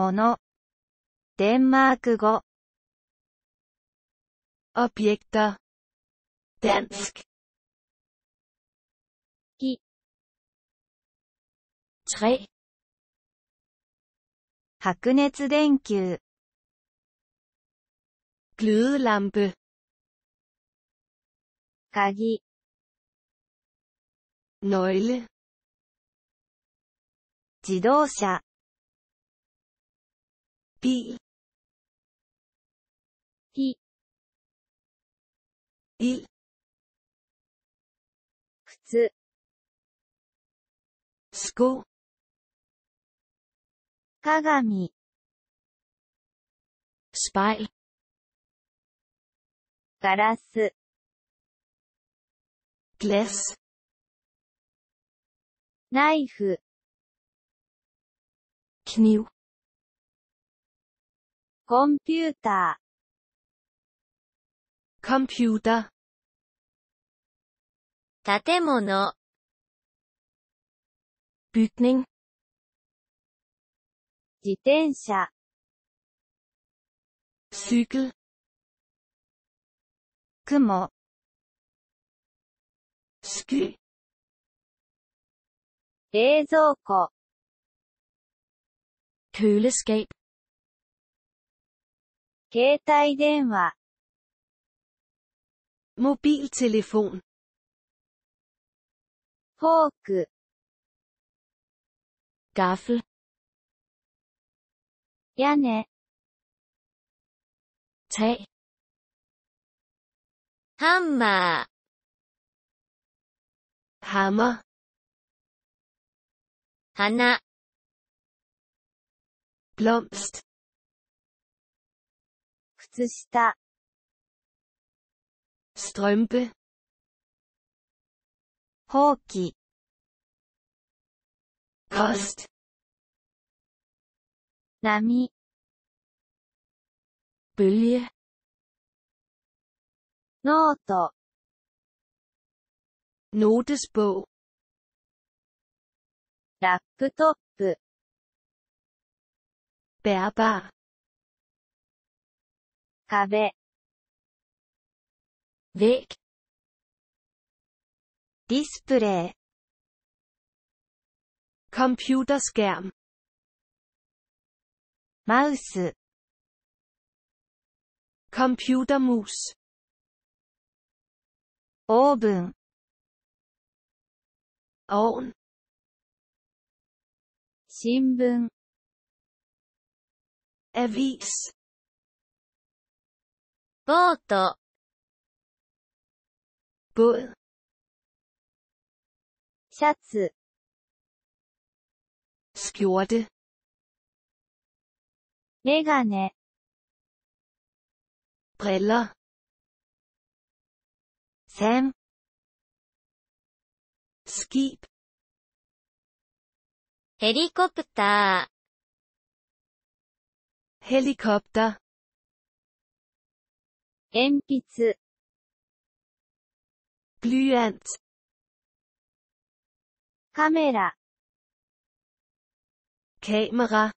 もの、デンマーク語。objekt, dansk. 白熱電球。グルーランプ。鍵。ノイル。自動車。ピピい靴すこ鏡スパイガラスグレスナイフキニュー。コンピューター。コンピューター。建物。ビーグニング。自転車。スイクル。雲。スキー。冷蔵庫。クールスケープ。携帯電話 mobiltelefon フォーク gaffel 屋根 tag ハンマー hammer 花 blomst 下。ストンプ。ほうき。コスト。波。ブリエ。ノート。ノートスポー。ラップトップ。ベアバー。壁 væg ディスプレイ computerskærm マウス computermus オーブン ovn 新聞 avis ボート、ボーシャツ、スキョーテ、メガネ、ブレラ、セン、スキープ、ヘリコプター、ヘリコプター、鉛筆 Blyant カメラ Kamera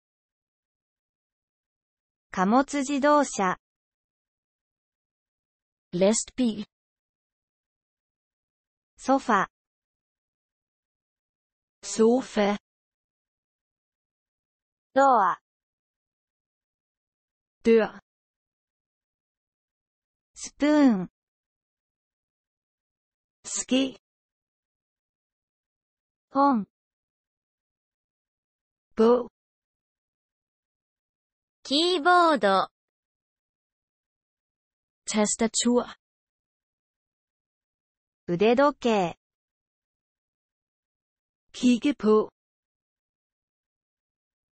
貨物自動車 Lastbil ソファ Sofa ドア Dør スプーン好き本ぼキーボード tastatur 腕時計 kigge på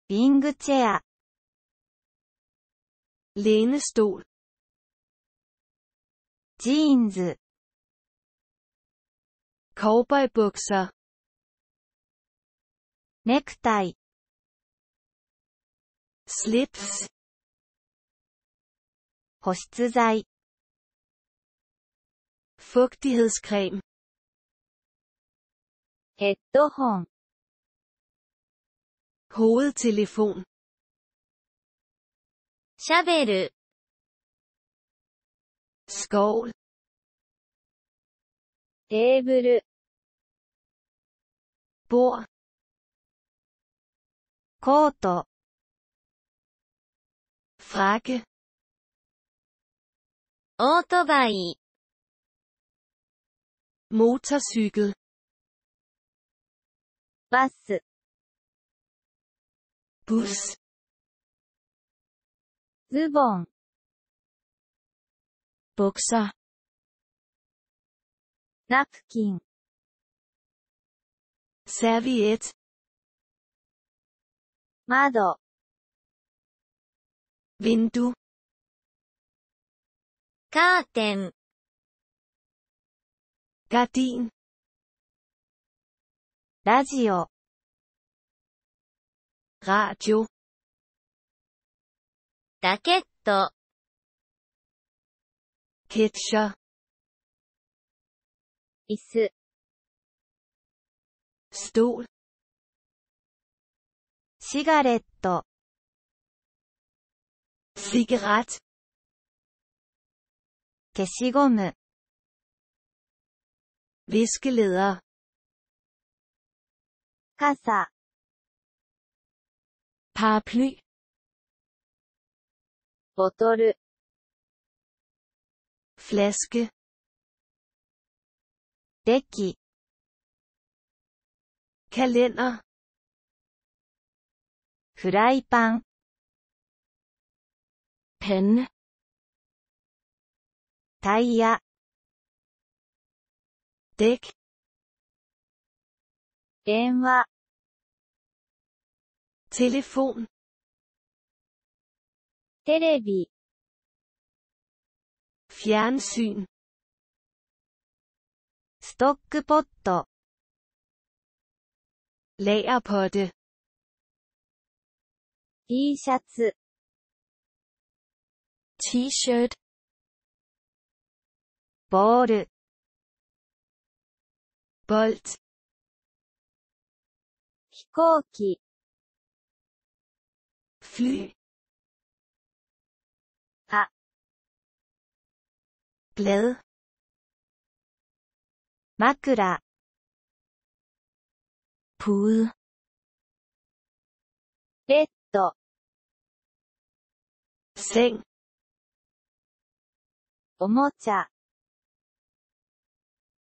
ビングチェア lænestol ジーンズ。колпай б ネクタイ。スリップ s 保湿剤。f u k t i g h e d s c r e m e ヘッドホン。hovedtelefon。シャベル。skål テーブル bord コート frakke オートバイ motorcykel バス bus ズボンボク napkin. serviet 窓 windu カーテン gardin ラジオ radio ラケットケッシャ。椅子。ストール。シガレット。シガラ。ット。消しゴム。ビスキレル。ー。傘。パープル。ボトル。フレスク。デッキ。カレ k i k フライパン。ペン。タイヤ。デッキ。電話。テレフォン。テレビ。fjernsyn s ストックポット lagerpotte T シャツ T-shirt ボール bolt 飛行機 fly blade 枕 pude ベッド seng おもちゃ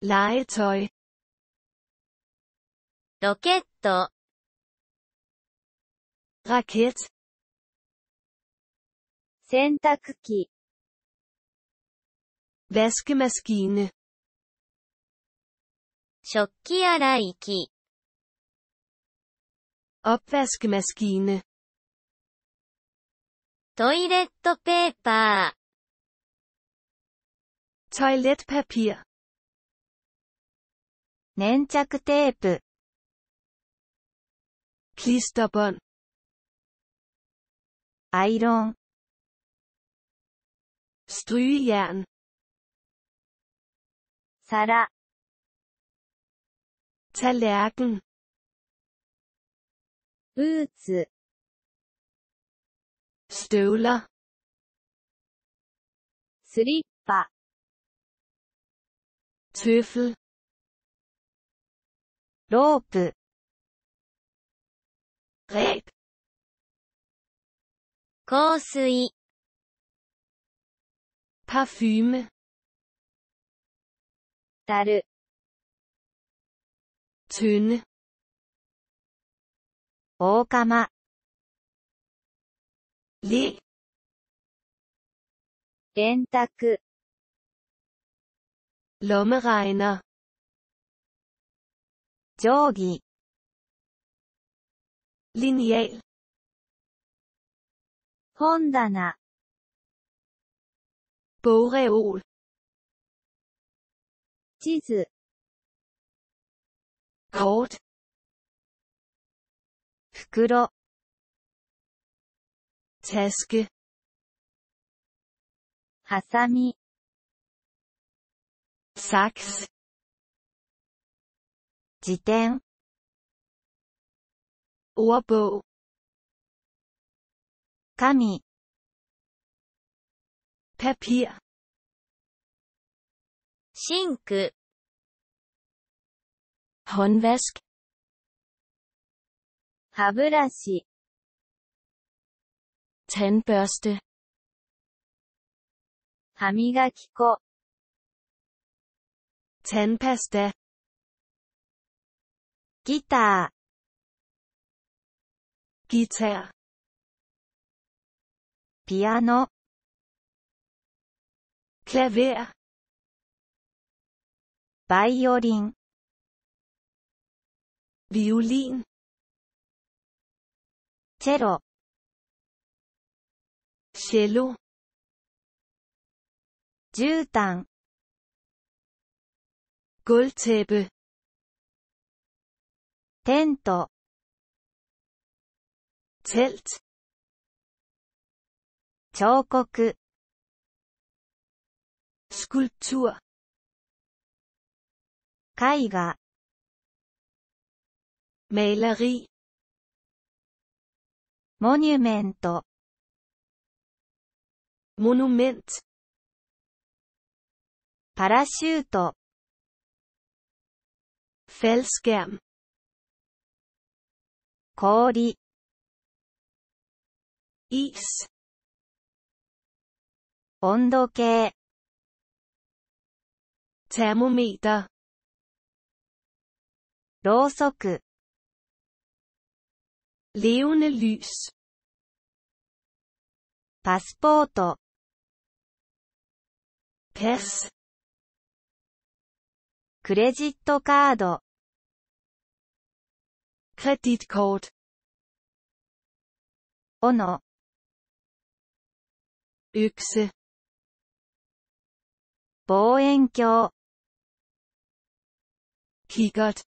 legetøj ロケット raket 洗濯機 desk m a s k i 食器洗い機 upwask m a s k i トイレットペーパートイレットペーパー粘着テープクリスタボンアイロンストゥイヤン皿。tallerken ブーツ。støvler スリッパ。tøffel ロープ。reb 香水。parfume たる。つぬ。大釜。り。電卓。ロムライナ。定規。リニエル。本棚。ボーレオール。地図 coat 袋 task ハサミ sax 辞典 Ordbog 神 Papir シンク。ホンベスク。歯ブラシ。テンペーステ。歯磨き粉。テンペスト。ギター。ギター。ピアノ。クラヴア。バイオリン。ビオリン。チェロ。シェロ。絨毯。ゴルテーブ。テント。チェルツ。彫刻。スクルチュア。絵画。メイラリー。モニュメント。モニュメント。パラシュート。フェルスキャン。氷。イース。温度計。テモメーター。ろうそく。levende l パスポート。p a クレジットカード。credit card。おの。うく望遠鏡。キガット。